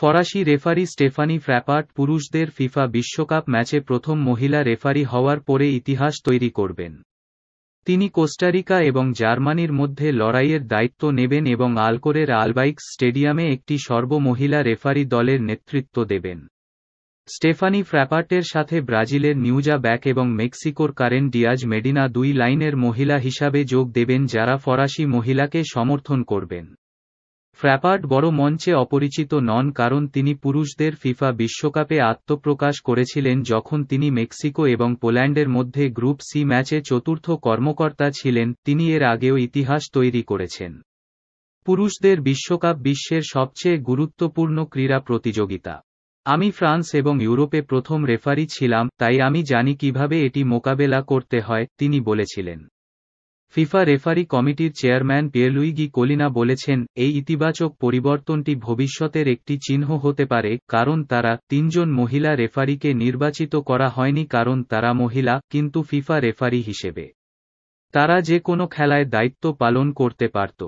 ফরাসি referee Stephanie Frappart পুরুষদের FIFA বিশ্বকাপ ম্যাচে প্রথম মহিলা রেফারি হওয়ার পরে ইতিহাস তৈরি করবেন তিনি কোস্টারিকা এবং জার্মানির মধ্যে লড়াইয়ের দায়িত্ব নেবেন এবং আলকোরের আলবাইক স্টেডিয়ামে একটি সর্বমহিলা রেফারি দলের নেতৃত্ব দেবেন স্টেফানি ফ্র্যাপার্টের সাথে ব্রাজিলের নিউজা ব্যাক এবং মেক্সিকোর কারেন ডিয়াজ মেডিনা দুই লাইনের মহিলা হিসাবে যোগ দেবেন যারা ফরাসি মহিলাকে সমর্থন করবেন ফ্র্যাপার্ড বড় মঞ্চে অপরিচিত নন কারণ তিনি পুরুষদের ফিফা বিশ্বকাপে আত্মপ্রকাশ করেছিলেন যখন তিনি মেক্সিকো এবং পোল্যান্ডের মধ্যে গ্রুপ সি ম্যাচে চতুর্থ কর্মকর্তা ছিলেন তিনি এর আগেও ইতিহাস তৈরি করেছেন পুরুষদের বিশ্বকাপ বিশ্বের সবচেয়ে গুরুত্বপূর্ণ ক্রীড়া প্রতিযোগিতা আমি ফ্রান্স এবং ইউরোপে প্রথম রেফারি ছিলাম তাই আমি জানি কিভাবে এটি মোকাবেলা করতে হয় তিনি বলেছিলেন ফিফা রেফারি কমিটির চেয়ারম্যান পিয়েলুইগি কলিনা বলেছেন এই ইতিবাচক পরিবর্তনটি ভবিষ্যতের একটি চিহ্ন হতে পারে কারণ তারা তিনজন মহিলা রেফারিকে নির্বাচিত করা হয়নি কারণ তারা মহিলা কিন্তু ফিফা রেফারি হিসেবে তারা যে কোনো খেলায় দায়িত্ব পালন করতে পারত